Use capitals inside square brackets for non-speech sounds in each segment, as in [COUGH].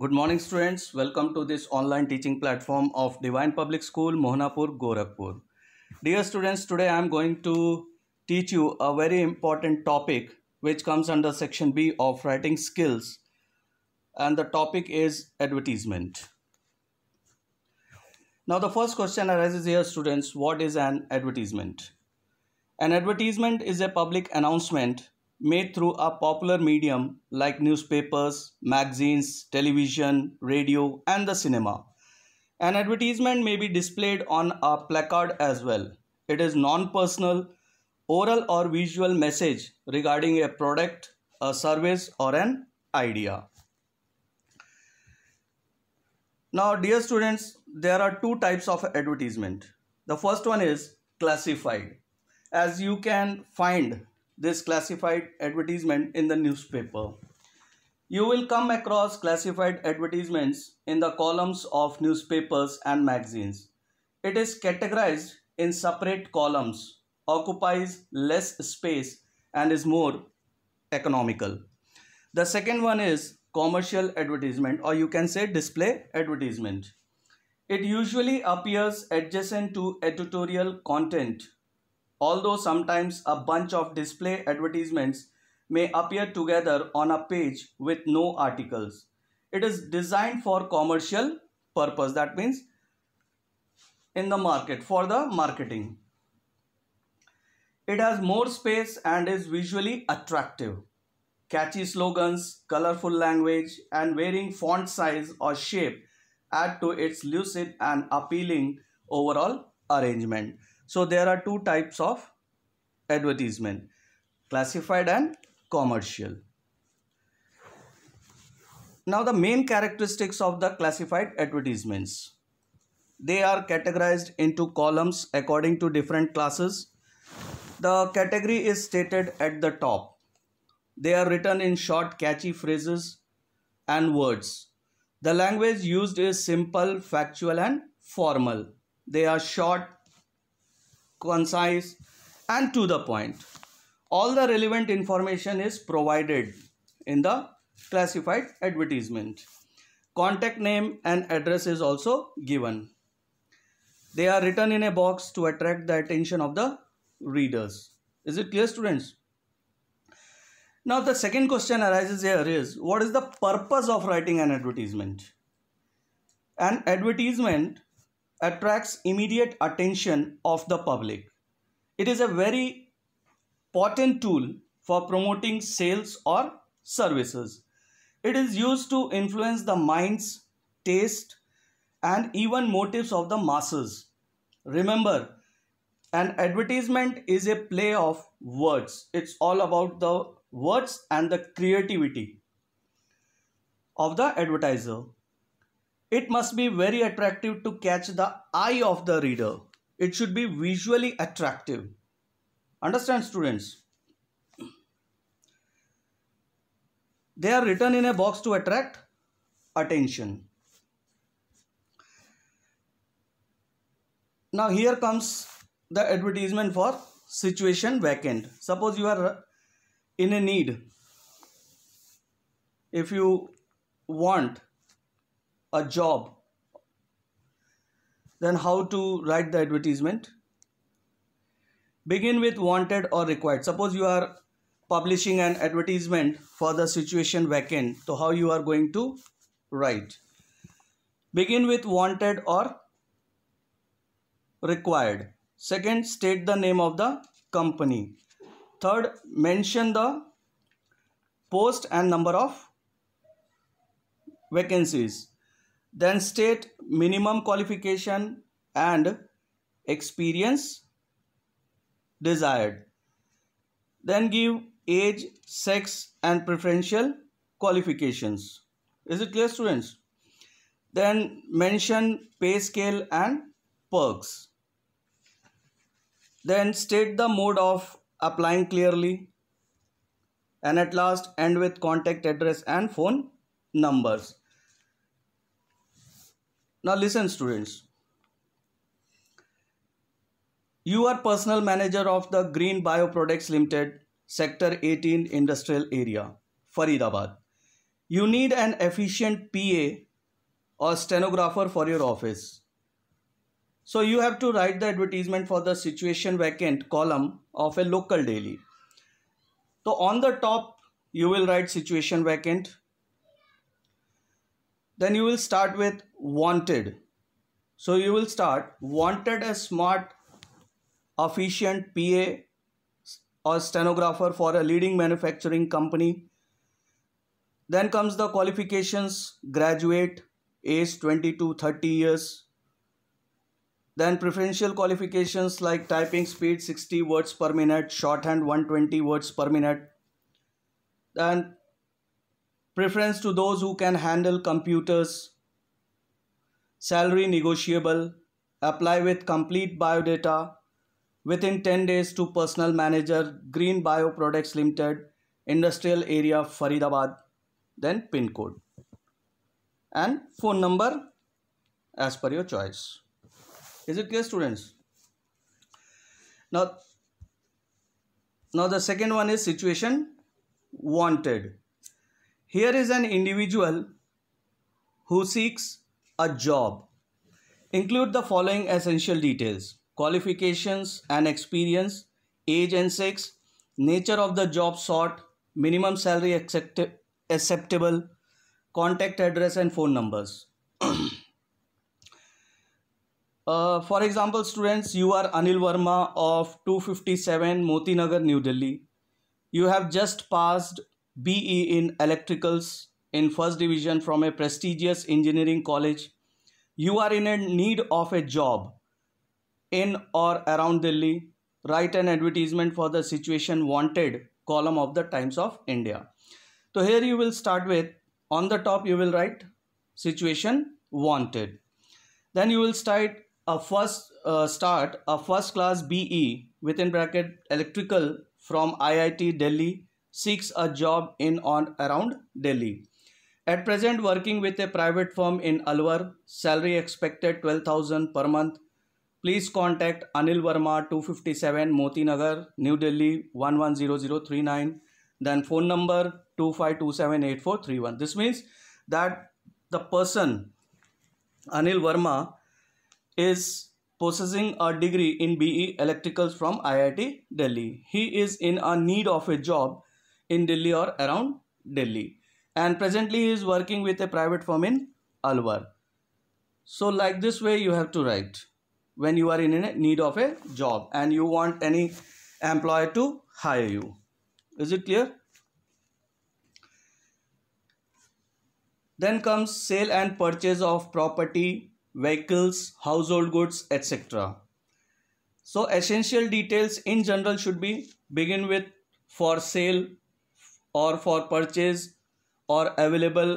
Good morning students. Welcome to this online teaching platform of Divine Public School, Mohanapur, Gorakhpur. Dear students, today I am going to teach you a very important topic which comes under section B of writing skills and the topic is advertisement. Now the first question arises here students, what is an advertisement? An advertisement is a public announcement made through a popular medium like newspapers, magazines, television, radio, and the cinema. An advertisement may be displayed on a placard as well. It is non personal, oral, or visual message regarding a product, a service, or an idea. Now, dear students, there are two types of advertisement. The first one is classified. As you can find this classified advertisement in the newspaper. You will come across classified advertisements in the columns of newspapers and magazines. It is categorized in separate columns, occupies less space and is more economical. The second one is commercial advertisement or you can say display advertisement. It usually appears adjacent to editorial content Although sometimes a bunch of display advertisements may appear together on a page with no articles. It is designed for commercial purpose. That means in the market for the marketing. It has more space and is visually attractive. Catchy slogans, colorful language and varying font size or shape add to its lucid and appealing overall arrangement. So there are two types of advertisement, classified and commercial. Now the main characteristics of the classified advertisements. They are categorized into columns according to different classes. The category is stated at the top. They are written in short catchy phrases and words. The language used is simple, factual and formal. They are short, concise and to the point. All the relevant information is provided in the classified advertisement. Contact name and address is also given. They are written in a box to attract the attention of the readers. Is it clear students? Now the second question arises here is what is the purpose of writing an advertisement? An advertisement attracts immediate attention of the public. It is a very potent tool for promoting sales or services. It is used to influence the minds, taste, and even motives of the masses. Remember, an advertisement is a play of words. It's all about the words and the creativity of the advertiser. It must be very attractive to catch the eye of the reader. It should be visually attractive. Understand, students? They are written in a box to attract attention. Now, here comes the advertisement for situation vacant. Suppose you are in a need. If you want a job then how to write the advertisement begin with wanted or required suppose you are publishing an advertisement for the situation vacant so how you are going to write begin with wanted or required second state the name of the company third mention the post and number of vacancies then state minimum qualification and experience desired. Then give age, sex and preferential qualifications. Is it clear students? Then mention pay scale and perks. Then state the mode of applying clearly. And at last end with contact address and phone numbers. Now listen students. You are personal manager of the Green Bioproducts Limited, Sector 18 Industrial Area, Faridabad. You need an efficient PA or stenographer for your office. So you have to write the advertisement for the situation vacant column of a local daily. So on the top, you will write situation vacant then you will start with wanted so you will start wanted a smart efficient pa or stenographer for a leading manufacturing company then comes the qualifications graduate age 20 to 30 years then preferential qualifications like typing speed 60 words per minute shorthand 120 words per minute then preference to those who can handle computers, salary negotiable, apply with complete biodata within 10 days to personal manager Green Bio Products Limited, industrial area Faridabad, then pin code and phone number as per your choice. Is it clear students? Now, now the second one is situation wanted. Here is an individual who seeks a job. Include the following essential details qualifications and experience, age and sex, nature of the job sought, minimum salary accept acceptable, contact address, and phone numbers. [CLEARS THROAT] uh, for example, students, you are Anil Verma of 257 Motinagar, New Delhi. You have just passed BE in electricals in first division from a prestigious engineering college. You are in a need of a job in or around Delhi. Write an advertisement for the situation wanted column of the Times of India. So here you will start with on the top you will write situation wanted. Then you will start a first uh, start a first class BE within bracket electrical from IIT Delhi seeks a job in on around Delhi. At present working with a private firm in Alwar, salary expected 12,000 per month. Please contact Anil Verma 257 Motinagar, New Delhi 110039. Then phone number 25278431. This means that the person Anil Verma is possessing a degree in BE Electricals from IIT Delhi. He is in a need of a job in Delhi or around Delhi. And presently he is working with a private firm in Alwar. So like this way you have to write when you are in need of a job and you want any employer to hire you. Is it clear? Then comes sale and purchase of property, vehicles, household goods, etc. So essential details in general should be begin with for sale, or for purchase or available,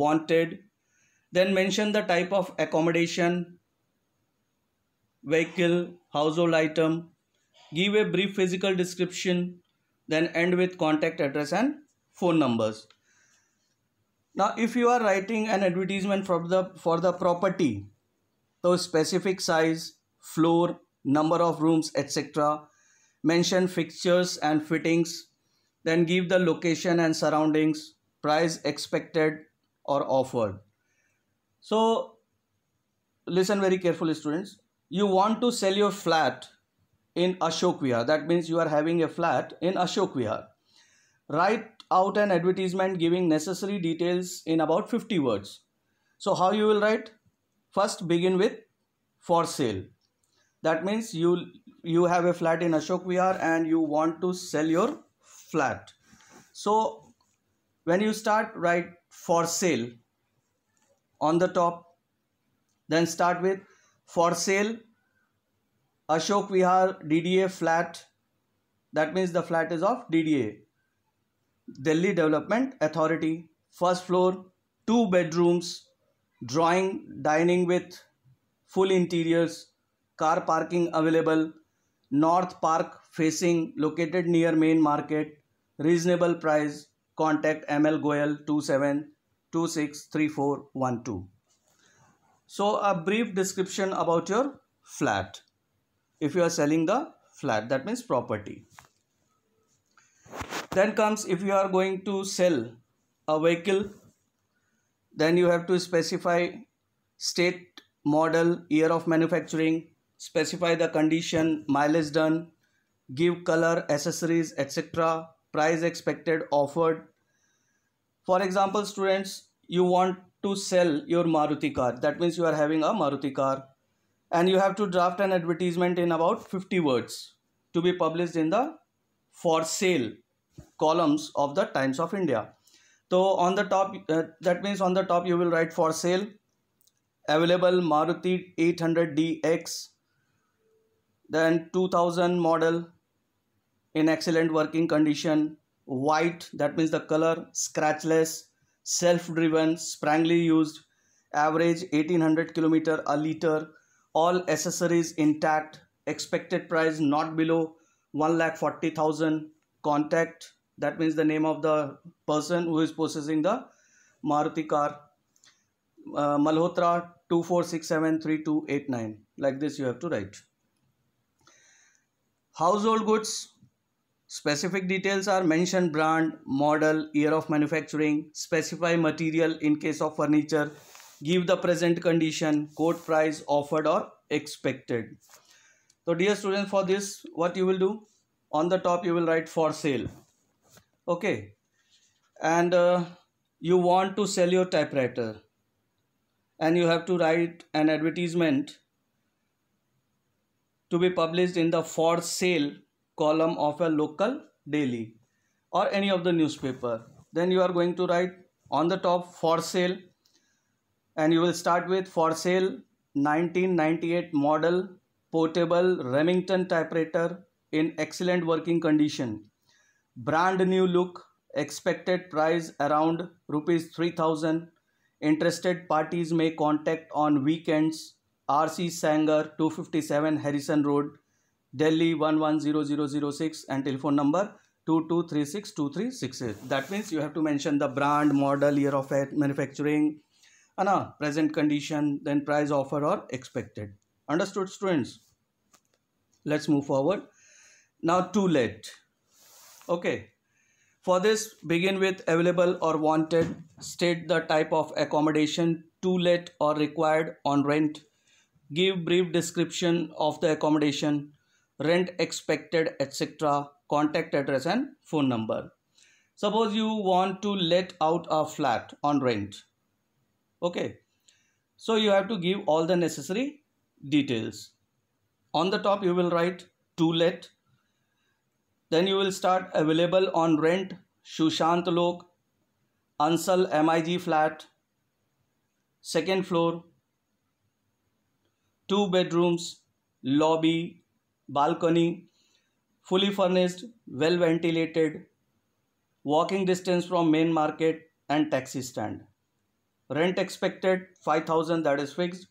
wanted. Then mention the type of accommodation, vehicle, household item. Give a brief physical description. Then end with contact address and phone numbers. Now, if you are writing an advertisement for the, for the property, so specific size, floor, number of rooms, etc. Mention fixtures and fittings, then give the location and surroundings, price expected or offered. So listen very carefully students. You want to sell your flat in Ashok Vihar. That means you are having a flat in Ashok Vihar. Write out an advertisement giving necessary details in about 50 words. So how you will write? First begin with for sale. That means you you have a flat in Ashok Vihar and you want to sell your flat so when you start write for sale on the top then start with for sale Ashok Vihar DDA flat that means the flat is of DDA Delhi Development Authority first floor two bedrooms drawing dining with full interiors car parking available North Park facing located near main market. Reasonable price. Contact ML Goyal 27263412. So a brief description about your flat. If you are selling the flat that means property. Then comes if you are going to sell a vehicle then you have to specify state model year of manufacturing specify the condition, mileage done, give color, accessories, etc. Price expected, offered. For example, students, you want to sell your Maruti car. That means you are having a Maruti car. And you have to draft an advertisement in about 50 words to be published in the for sale columns of the Times of India. So on the top, uh, that means on the top you will write for sale, available Maruti 800DX then 2000 model in excellent working condition white that means the color scratchless self-driven sprangly used average 1800 kilometer a liter all accessories intact expected price not below 1 lakh 40000 contact that means the name of the person who is possessing the maruti car uh, malhotra 24673289 like this you have to write Household goods, specific details are mentioned brand, model, year of manufacturing, specify material in case of furniture, give the present condition, quote price offered or expected. So dear students for this what you will do on the top you will write for sale. Okay and uh, you want to sell your typewriter and you have to write an advertisement to be published in the for sale column of a local daily or any of the newspaper then you are going to write on the top for sale and you will start with for sale 1998 model portable remington typewriter in excellent working condition brand new look expected price around rupees 3000 interested parties may contact on weekends R.C. Sanger, 257 Harrison Road, Delhi 110006 and telephone number 22362368. That means you have to mention the brand, model, year of manufacturing, and a uh, present condition, then price offer or expected. Understood students? Let's move forward. Now two let. Okay. For this, begin with available or wanted. State the type of accommodation Two let or required on rent give brief description of the accommodation, rent expected, etc., contact address and phone number. Suppose you want to let out a flat on rent. Okay. So you have to give all the necessary details. On the top you will write to let. Then you will start available on rent, Shushant Lok, Ansal MIG flat, second floor, two bedrooms, lobby, balcony, fully furnished, well ventilated, walking distance from main market and taxi stand. Rent expected 5000 that is fixed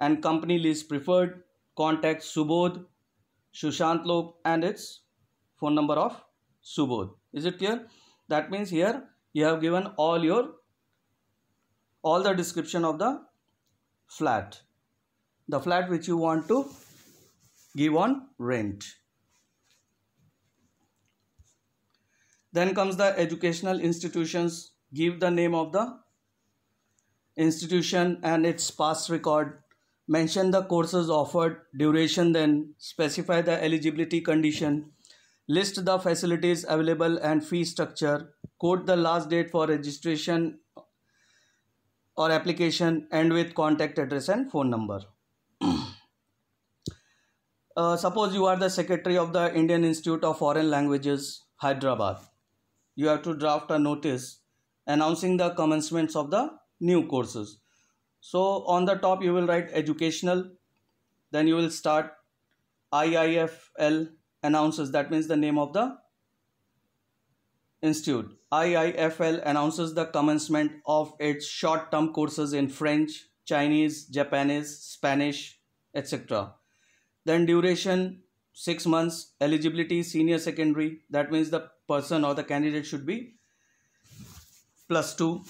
and company lease preferred. Contact Subodh, Shushant Lok and its phone number of Subodh. Is it clear? That means here you have given all your all the description of the flat the flat which you want to give on rent. Then comes the educational institutions. Give the name of the institution and its past record. Mention the courses offered, duration, then specify the eligibility condition. List the facilities available and fee structure. Quote the last date for registration or application and with contact address and phone number uh, suppose you are the secretary of the Indian Institute of Foreign Languages, Hyderabad. You have to draft a notice announcing the commencements of the new courses. So on the top you will write educational, then you will start IIFL announces, that means the name of the institute. IIFL announces the commencement of its short-term courses in French, Chinese, Japanese, Spanish, etc. Then duration, six months. Eligibility, senior secondary. That means the person or the candidate should be plus two.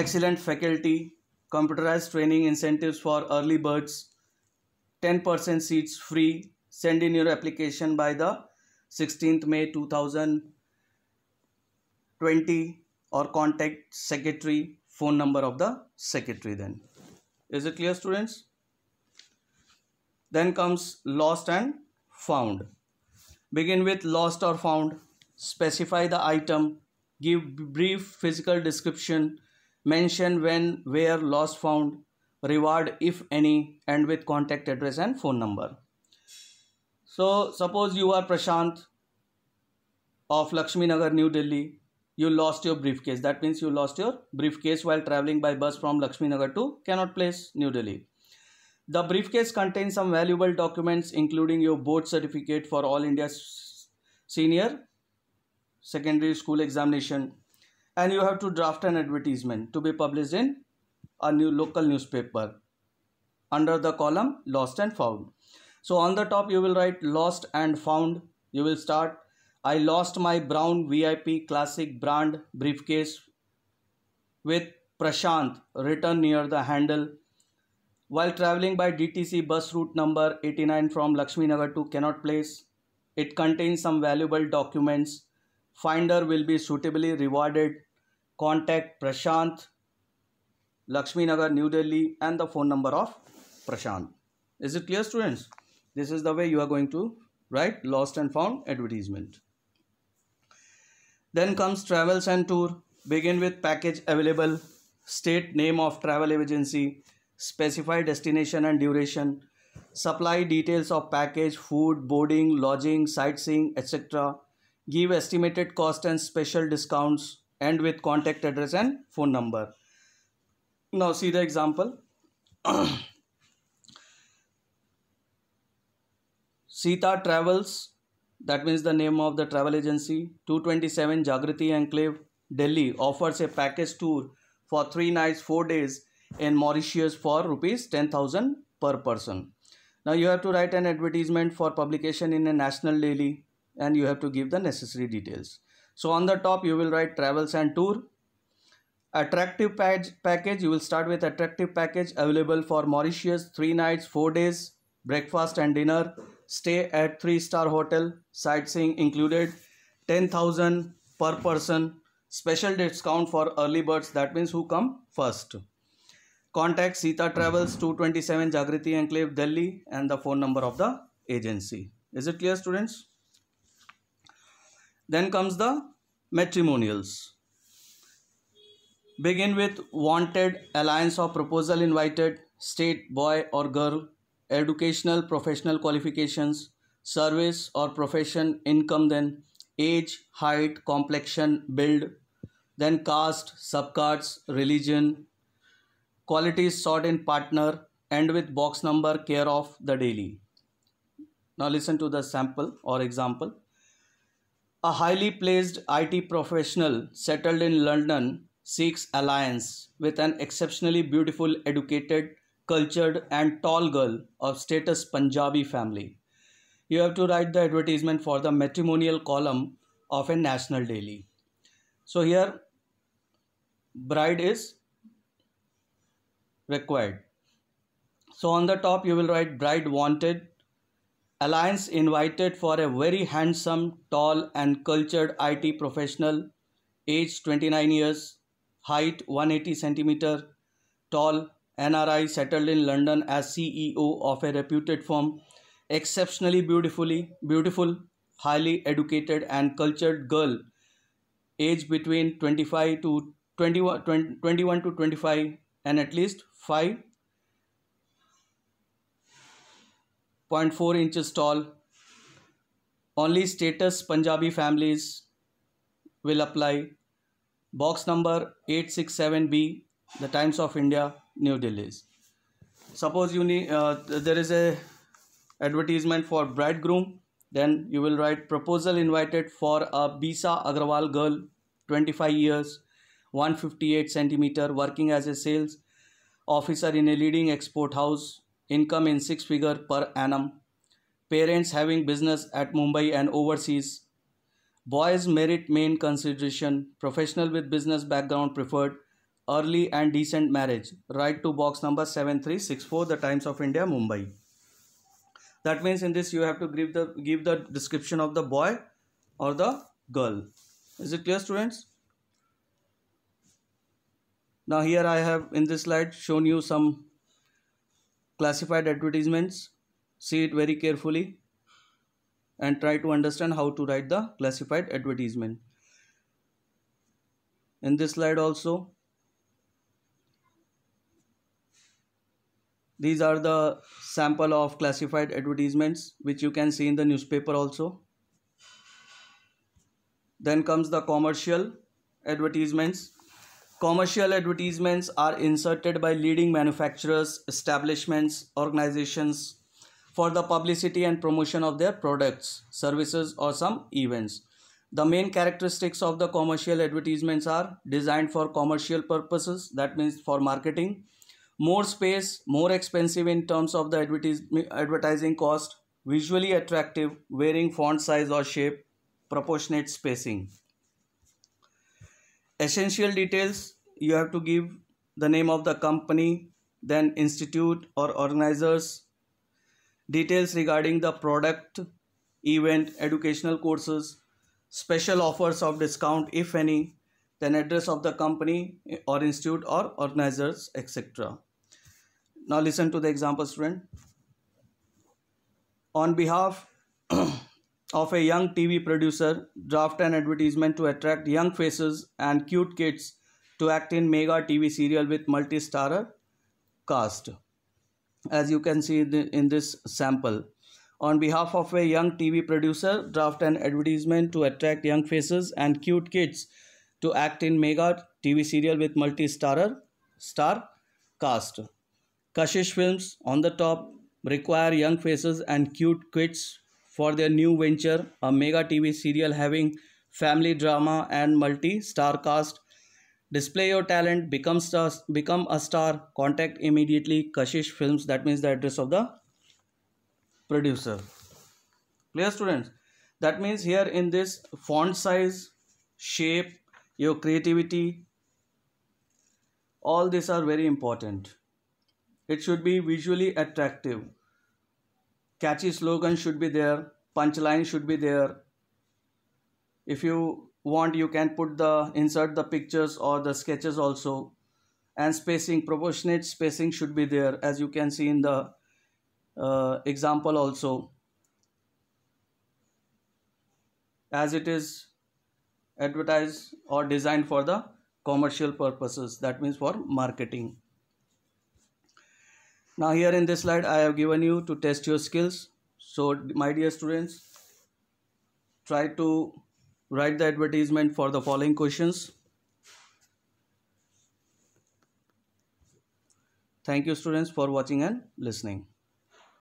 Excellent faculty, computerized training incentives for early birds. 10% seats free. Send in your application by the 16th May 2020 or contact secretary phone number of the secretary then. Is it clear students? then comes lost and found begin with lost or found specify the item give brief physical description mention when where lost found reward if any and with contact address and phone number so suppose you are prashant of lakshmi nagar new delhi you lost your briefcase that means you lost your briefcase while traveling by bus from lakshmi nagar to cannot place new delhi the briefcase contains some valuable documents including your board certificate for All India Senior Secondary School Examination and you have to draft an advertisement to be published in a new local newspaper under the column lost and found. So on the top you will write lost and found. You will start I lost my brown VIP classic brand briefcase with Prashant written near the handle while traveling by DTC bus route number 89 from Lakshminagar to Cannot Place. It contains some valuable documents. Finder will be suitably rewarded. Contact Prashant, Lakshminagar, New Delhi and the phone number of Prashant. Is it clear students? This is the way you are going to write lost and found advertisement. Then comes travels and tour. Begin with package available, state name of travel agency, specify destination and duration, supply details of package, food, boarding, lodging, sightseeing, etc. Give estimated cost and special discounts and with contact address and phone number. Now see the example. [CLEARS THROAT] Sita Travels, that means the name of the travel agency, 227 Jagriti Enclave, Delhi offers a package tour for 3 nights, 4 days in Mauritius for rupees 10,000 per person. Now you have to write an advertisement for publication in a national daily and you have to give the necessary details. So on the top you will write travels and tour. Attractive page package, you will start with attractive package available for Mauritius, 3 nights, 4 days, breakfast and dinner, stay at 3 star hotel, sightseeing included, 10,000 per person, special discount for early birds, that means who come first. Contact Sita Travels mm-hmm. 227 Jagriti Enclave Delhi and the phone number of the agency. Is it clear students? Then comes the matrimonials. Begin with wanted alliance or proposal invited, state, boy or girl, educational, professional qualifications, service or profession, income then, age, height, complexion, build, then caste, subcastes, religion, is sought in partner end with box number care of the daily. Now listen to the sample or example. A highly placed IT professional settled in London seeks alliance with an exceptionally beautiful, educated, cultured and tall girl of status Punjabi family. You have to write the advertisement for the matrimonial column of a national daily. So here bride is required. So on the top you will write bride wanted. Alliance invited for a very handsome, tall and cultured IT professional, age 29 years, height 180 centimeter, tall, NRI settled in London as CEO of a reputed firm, exceptionally beautifully beautiful, highly educated and cultured girl, age between 25 to 21, 20, 21 to 25 and at least Five point four inches tall only status Punjabi families will apply. Box number 867B, The Times of India, New Delhi. Suppose you need, uh, there is a advertisement for bridegroom, then you will write proposal invited for a Bisa Agrawal girl, 25 years, 158 centimeter, working as a sales officer in a leading export house, income in six figure per annum, parents having business at Mumbai and overseas, boys merit main consideration, professional with business background preferred, early and decent marriage. Write to box number 7364, The Times of India, Mumbai. That means in this you have to give the give the description of the boy or the girl. Is it clear students? Now here I have in this slide shown you some classified advertisements. See it very carefully and try to understand how to write the classified advertisement. In this slide also, these are the sample of classified advertisements which you can see in the newspaper also. Then comes the commercial advertisements Commercial advertisements are inserted by leading manufacturers, establishments, organizations for the publicity and promotion of their products, services, or some events. The main characteristics of the commercial advertisements are designed for commercial purposes, that means for marketing, more space, more expensive in terms of the advertising cost, visually attractive, varying font size or shape, proportionate spacing essential details you have to give the name of the company then institute or organizers details regarding the product event educational courses special offers of discount if any then address of the company or institute or organizers etc now listen to the example student on behalf [CLEARS THROAT] of a young TV producer draft an advertisement to attract young faces and cute kids to act in mega TV serial with multi-starer cast. As you can see in this sample, on behalf of a young TV producer, draft an advertisement to attract young faces and cute kids to act in mega TV serial with multi-starer star cast. Kashish films on the top require young faces and cute kids for their new venture, a mega TV serial having family drama and multi-star cast. Display your talent, become, stars, become a star, contact immediately Kashish Films. That means the address of the producer. Clear students? That means here in this font size, shape, your creativity, all these are very important. It should be visually attractive catchy slogan should be there punchline should be there if you want you can put the insert the pictures or the sketches also and spacing proportionate spacing should be there as you can see in the uh, example also as it is advertised or designed for the commercial purposes that means for marketing now here in this slide i have given you to test your skills so my dear students try to write the advertisement for the following questions thank you students for watching and listening